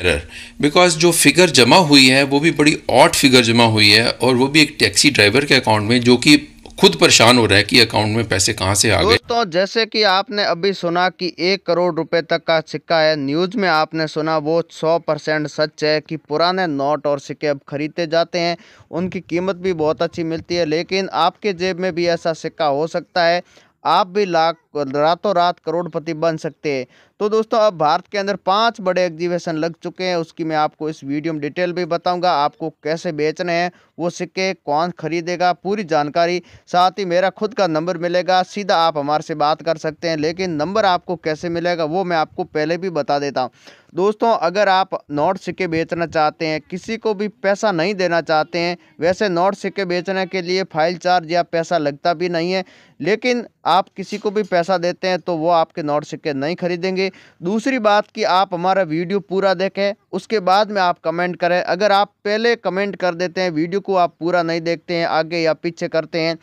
error because जो figure जमा हुई है वो भी बड़ी ऑट फिगर जमा हुई है और वो भी एक टैक्सी ड्राइवर के अकाउंट में जो कि खुद परेशान हो रहा है कि अकाउंट में पैसे कहाँ से आ गए तो जैसे कि आपने अभी सुना कि एक करोड़ रुपए तक का सिक्का है न्यूज में आपने सुना वो सौ परसेंट सच है कि पुराने नोट और सिक्के अब खरीदते जाते हैं उनकी कीमत भी बहुत अच्छी मिलती है लेकिन आपके जेब में भी ऐसा सिक्का हो सकता है आप भी लाख रातों रात करोड़पति बन सकते हैं तो दोस्तों अब भारत के अंदर पांच बड़े एग्जीबिशन लग चुके हैं उसकी मैं आपको इस वीडियो में डिटेल भी बताऊंगा आपको कैसे बेचने हैं वो सिक्के कौन खरीदेगा पूरी जानकारी साथ ही मेरा खुद का नंबर मिलेगा सीधा आप हमारे से बात कर सकते हैं लेकिन नंबर आपको कैसे मिलेगा वो मैं आपको पहले भी बता देता हूँ दोस्तों अगर आप नोट सिक्के बेचना चाहते हैं किसी को भी पैसा नहीं देना चाहते हैं वैसे नोट सिक्के बेचने के लिए फाइल चार्ज या पैसा लगता भी नहीं है लेकिन आप किसी को भी पैसा देते हैं तो वो आपके नोट सिक्के नहीं खरीदेंगे दूसरी बात कि आप हमारा वीडियो पूरा देखें उसके बाद में आप कमेंट करें अगर आप पहले कमेंट कर देते हैं वीडियो को आप पूरा नहीं देखते हैं आगे या पीछे करते हैं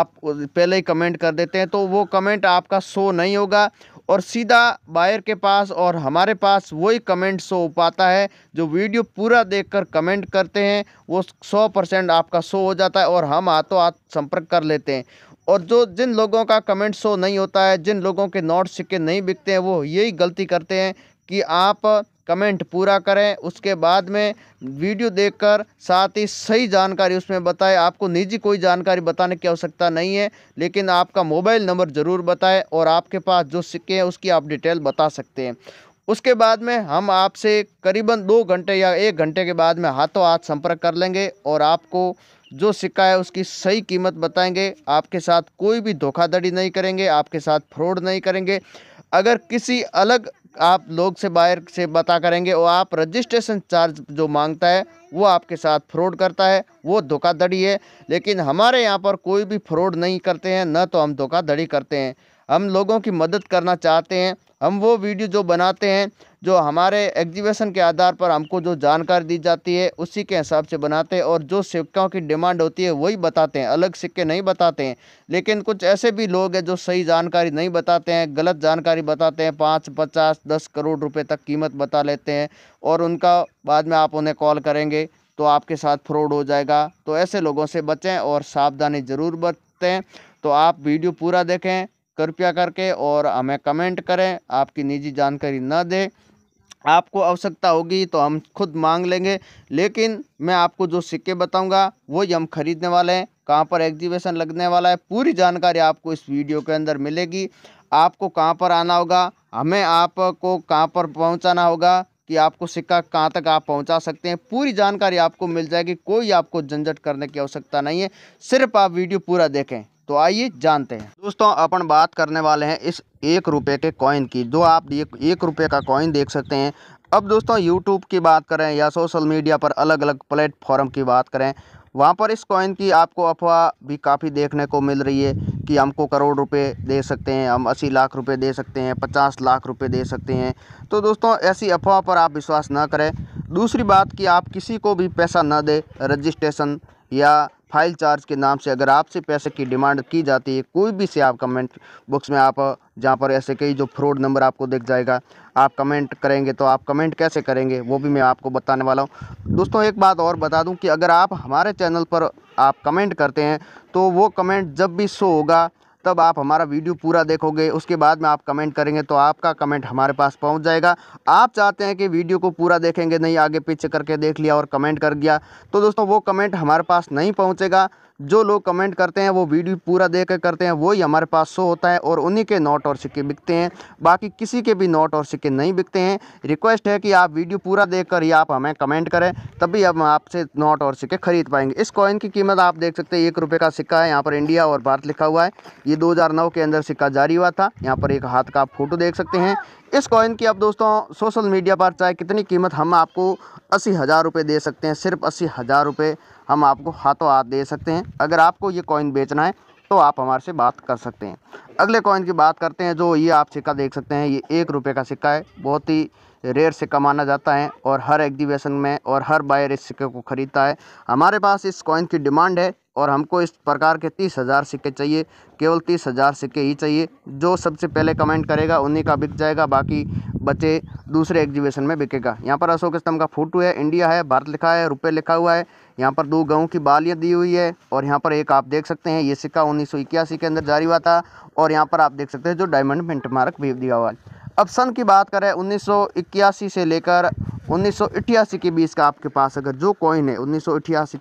आप पहले ही कमेंट कर देते हैं तो वो कमेंट आपका शो नहीं होगा और सीधा बायर के पास और हमारे पास वही कमेंट हो पाता है जो वीडियो पूरा देखकर कमेंट करते हैं वो सौ परसेंट आपका शो हो जाता है और हम हाथों हाथ संपर्क कर लेते हैं और जो जिन लोगों का कमेंट शो नहीं होता है जिन लोगों के नोट सिक्के नहीं बिकते हैं वो यही गलती करते हैं कि आप कमेंट पूरा करें उसके बाद में वीडियो देखकर साथ ही सही जानकारी उसमें बताएं आपको निजी कोई जानकारी बताने की आवश्यकता नहीं है लेकिन आपका मोबाइल नंबर ज़रूर बताएं और आपके पास जो सिक्के हैं उसकी आप डिटेल बता सकते हैं उसके बाद में हम आपसे करीबन दो घंटे या एक घंटे के बाद में हाथों हाथ संपर्क कर लेंगे और आपको जो सिक्का है उसकी सही कीमत बताएंगे आपके साथ कोई भी धोखाधड़ी नहीं करेंगे आपके साथ फ्रॉड नहीं करेंगे अगर किसी अलग आप लोग से बाहर से बता करेंगे और आप रजिस्ट्रेशन चार्ज जो मांगता है वो आपके साथ फ्रॉड करता है वो धोखाधड़ी है लेकिन हमारे यहाँ पर कोई भी फ्रॉड नहीं करते हैं न तो हम धोखाधड़ी करते हैं हम लोगों की मदद करना चाहते हैं हम वो वीडियो जो बनाते हैं जो हमारे एग्जीबिशन के आधार पर हमको जो जानकारी दी जाती है उसी के हिसाब से बनाते हैं और जो सिक्कों की डिमांड होती है वही बताते हैं अलग सिक्के नहीं बताते हैं लेकिन कुछ ऐसे भी लोग हैं जो सही जानकारी नहीं बताते हैं गलत जानकारी बताते हैं पाँच पचास दस करोड़ रुपये तक कीमत बता लेते हैं और उनका बाद में आप उन्हें कॉल करेंगे तो आपके साथ फ्रॉड हो जाएगा तो ऐसे लोगों से बचें और सावधानी ज़रूर बरतें तो आप वीडियो पूरा देखें कृपया करके और हमें कमेंट करें आपकी निजी जानकारी ना दें आपको आवश्यकता होगी तो हम खुद मांग लेंगे लेकिन मैं आपको जो सिक्के बताऊंगा वही हम खरीदने वाले हैं कहाँ पर एग्जीबिशन लगने वाला है पूरी जानकारी आपको इस वीडियो के अंदर मिलेगी आपको कहाँ पर आना होगा हमें आपको कहाँ पर पहुँचाना होगा कि आपको सिक्का कहाँ तक आप पहुँचा सकते हैं पूरी जानकारी आपको मिल जाएगी कोई आपको झंझट करने की आवश्यकता नहीं है सिर्फ आप वीडियो पूरा देखें तो आइए जानते हैं दोस्तों अपन बात करने वाले हैं इस एक रुपये के कॉइन की जो आप एक रुपये का कॉइन देख सकते हैं अब दोस्तों यूट्यूब की बात करें या सोशल मीडिया पर अलग अलग प्लेटफॉर्म की बात करें वहाँ पर इस कॉइन की आपको अफवाह भी काफ़ी देखने को मिल रही है कि हमको करोड़ रुपए दे सकते हैं हम अस्सी लाख रुपए दे सकते हैं पचास लाख रुपए दे सकते हैं तो दोस्तों ऐसी अफवाह पर आप विश्वास ना करें दूसरी बात कि आप किसी को भी पैसा ना दें रजिस्ट्रेशन या फाइल चार्ज के नाम से अगर आपसे पैसे की डिमांड की जाती है कोई भी से आप कमेंट बॉक्स में आप जहाँ पर ऐसे कई जो फ्रॉड नंबर आपको देख जाएगा आप कमेंट करेंगे तो आप कमेंट कैसे करेंगे वो भी मैं आपको बताने वाला हूँ दोस्तों एक बात और बता दूँ कि अगर आप हमारे चैनल पर आप कमेंट करते हैं तो वो कमेंट जब भी शो होगा तब आप हमारा वीडियो पूरा देखोगे उसके बाद में आप कमेंट करेंगे तो आपका कमेंट हमारे पास पहुंच जाएगा आप चाहते हैं कि वीडियो को पूरा देखेंगे नहीं आगे पीछे करके देख लिया और कमेंट कर दिया तो दोस्तों वो कमेंट हमारे पास नहीं पहुँचेगा जो लोग कमेंट करते हैं वो वीडियो पूरा देख कर करते हैं वही हमारे पास शो होता है और उन्हीं के नोट और सिक्के बिकते हैं बाकी किसी के भी नोट और सिक्के नहीं बिकते हैं रिक्वेस्ट है कि आप वीडियो पूरा देख कर ही आप हमें कमेंट करें तभी हम आपसे नोट और सिक्के खरीद पाएंगे इस कॉइन की कीमत आप देख सकते हैं एक रुपये का सिक्का है यहाँ पर इंडिया और भारत लिखा हुआ है ये नौ के अंदर सिक्का जारी हुआ था यहाँ पर एक हाथ का आप फोटो देख सकते हैं इस कॉइन की आप दोस्तों सोशल मीडिया पर चाहे कितनी कीमत हम आपको अस्सी हज़ार रुपये दे सकते हैं सिर्फ अस्सी हज़ार रुपये हम आपको हाथों हाथ दे सकते हैं अगर आपको ये कॉइन बेचना है तो आप हमारे से बात कर सकते हैं अगले कॉइन की बात करते हैं जो ये आप सिक्का देख सकते हैं ये एक रुपये का सिक्का है बहुत ही रेयर सिक्का माना जाता है और हर एग्जीबिशन में और हर बायर इस सिक्के को ख़रीदता है हमारे पास इस कॉइन की डिमांड है और हमको इस प्रकार के तीस हज़ार सिक्के चाहिए केवल तीस हज़ार सिक्के ही चाहिए जो सबसे पहले कमेंट करेगा उन्हीं का बिक जाएगा बाकी बच्चे दूसरे एग्जीबिशन में बिकेगा यहाँ पर अशोक स्तंभ का फोटो है इंडिया है भारत लिखा है रुपये लिखा हुआ है यहाँ पर दो गाँव की बालियाँ दी हुई है और यहाँ पर एक आप देख सकते हैं ये सिक्का उन्नीस के अंदर जारी हुआ था और यहाँ पर आप देख सकते हैं जो डायमंड मिंट मार्क भी दिया हुआ है अब सन की बात करें उन्नीस से लेकर उन्नीस के बीच का आपके पास अगर जो कॉइन है उन्नीस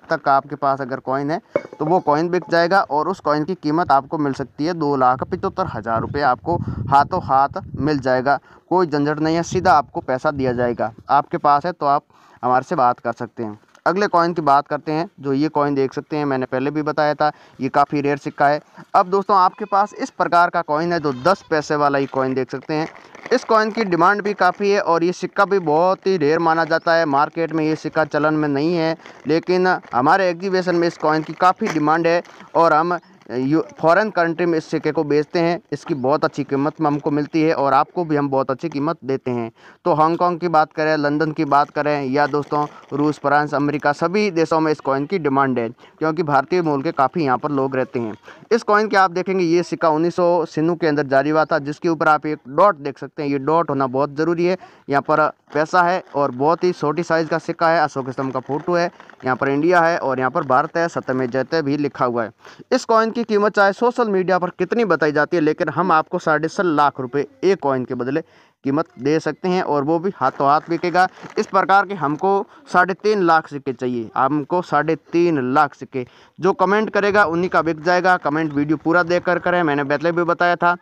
तक का आपके पास अगर कॉइन है तो वो कॉइन बिक जाएगा और उस कॉइन की कीमत आपको मिल सकती है दो लाख पचहत्तर हज़ार रुपये आपको हाथों हाथ मिल जाएगा कोई झंझट नहीं है सीधा आपको पैसा दिया जाएगा आपके पास है तो आप हमारे से बात कर सकते हैं अगले कॉइन की बात करते हैं जो ये कॉइन देख सकते हैं मैंने पहले भी बताया था ये काफ़ी रेयर सिक्का है अब दोस्तों आपके पास इस प्रकार का कॉइन है जो दस पैसे वाला ये कॉइन देख सकते हैं इस कॉइन की डिमांड भी काफ़ी है और ये सिक्का भी बहुत ही रेयर माना जाता है मार्केट में ये सिक्का चलन में नहीं है लेकिन हमारे एग्जीबिशन में इस कॉइन की काफ़ी डिमांड है और हम फ़ॉरेन कंट्री में इस सिक्के को बेचते हैं इसकी बहुत अच्छी कीमत हमको मिलती है और आपको भी हम बहुत अच्छी कीमत देते हैं तो हांगकॉन्ग की बात करें लंदन की बात करें या दोस्तों रूस फ्रांस अमेरिका सभी देशों में इस कॉइन की डिमांड है क्योंकि भारतीय मूल के काफ़ी यहाँ पर लोग रहते हैं इस कॉइन के आप देखेंगे ये सिक्का उन्नीस सौ के अंदर जारी हुआ था जिसके ऊपर आप एक डॉट देख सकते हैं ये डॉट होना बहुत ज़रूरी है यहाँ पर पैसा है और बहुत ही छोटी साइज़ का सिक्का है अशोक स्तंभ का फोटो है यहाँ पर इंडिया है और यहाँ पर भारत है सत्य में जयते भी लिखा हुआ है इस कॉइन की कीमत चाहे सोशल मीडिया पर कितनी बताई जाती है लेकिन हम आपको साढ़े सात लाख रुपए एक कॉइन के बदले कीमत दे सकते हैं और वो भी हाथों हाथ बिकेगा इस प्रकार के हमको साढ़े तीन लाख सिक्के चाहिए हमको साढ़े तीन लाख सिक्के जो कमेंट करेगा उन्हीं का बिक जाएगा कमेंट वीडियो पूरा देख कर करें मैंने पहले भी बताया था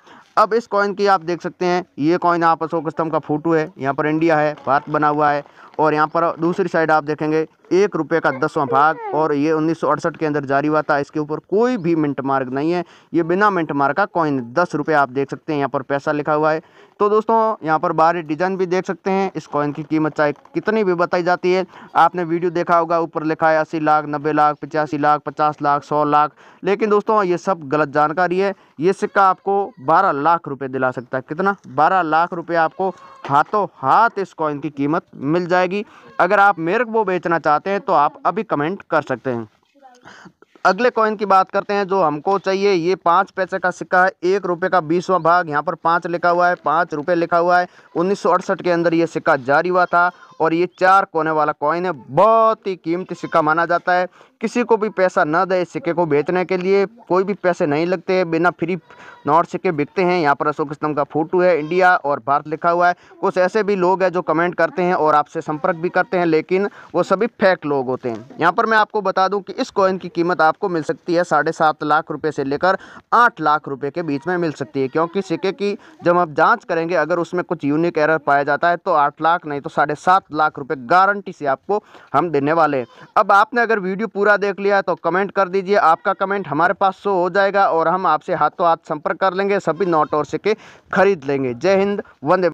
अब इस कॉइन की आप देख सकते हैं ये कॉइन आप अशोक स्तंभ का फोटो है यहाँ पर इंडिया है भारत बना हुआ है और यहाँ पर दूसरी साइड आप देखेंगे एक रुपये का दसवां भाग और ये उन्नीस के अंदर जारी हुआ था इसके ऊपर कोई भी मिंट मार्ग नहीं है ये बिना मिंट मार्ग का कॉइन दस रुपये आप देख सकते हैं यहाँ पर पैसा लिखा हुआ है तो दोस्तों यहाँ यहाँ पर बाहरी डिजाइन भी देख सकते हैं इस कॉइन की कीमत चाहे कितनी भी बताई जाती है आपने वीडियो देखा होगा ऊपर लिखा है अस्सी लाख नब्बे लाख पचासी लाख पचास लाख सौ लाख लेकिन दोस्तों ये सब गलत जानकारी है ये सिक्का आपको बारह लाख रुपये दिला सकता है कितना बारह लाख रुपये आपको हाथों हाथ इस कॉइन की कीमत मिल जाएगी अगर आप मेरे को बेचना चाहते हैं तो आप अभी कमेंट कर सकते हैं अगले कॉइन की बात करते हैं जो हमको चाहिए ये पाँच पैसे का सिक्का है एक रुपये का बीसवा भाग यहाँ पर पाँच लिखा हुआ है पाँच रुपये लिखा हुआ है उन्नीस के अंदर ये सिक्का जारी हुआ था और ये चार कोने वाला कॉइन है बहुत ही कीमती सिक्का माना जाता है किसी को भी पैसा ना दे सिक्के को बेचने के लिए कोई भी पैसे नहीं लगते हैं बिना फ्री नोट सिक्के बिकते हैं यहाँ पर अशोक स्तंभ का फोटो है इंडिया और भारत लिखा हुआ है कुछ ऐसे भी लोग हैं जो कमेंट करते हैं और आपसे संपर्क भी करते हैं लेकिन वो सभी फेक लोग होते हैं यहाँ पर मैं आपको बता दूँ कि इस कॉइन की कीमत आपको मिल सकती है साढ़े सात लाख रुपये से लेकर आठ लाख रुपये के बीच में मिल सकती है क्योंकि सिक्के की जब आप जाँच करेंगे अगर उसमें कुछ यूनिक एरर पाया जाता है तो आठ लाख नहीं तो साढ़े सात सात लाख रुपए गारंटी से आपको हम देने वाले हैं अब आपने अगर वीडियो पूरा देख लिया तो कमेंट कर दीजिए आपका कमेंट हमारे पास शो हो जाएगा और हम आपसे हाथों हाथ संपर्क कर लेंगे सभी नोट और सिक्के खरीद लेंगे जय हिंद वंदे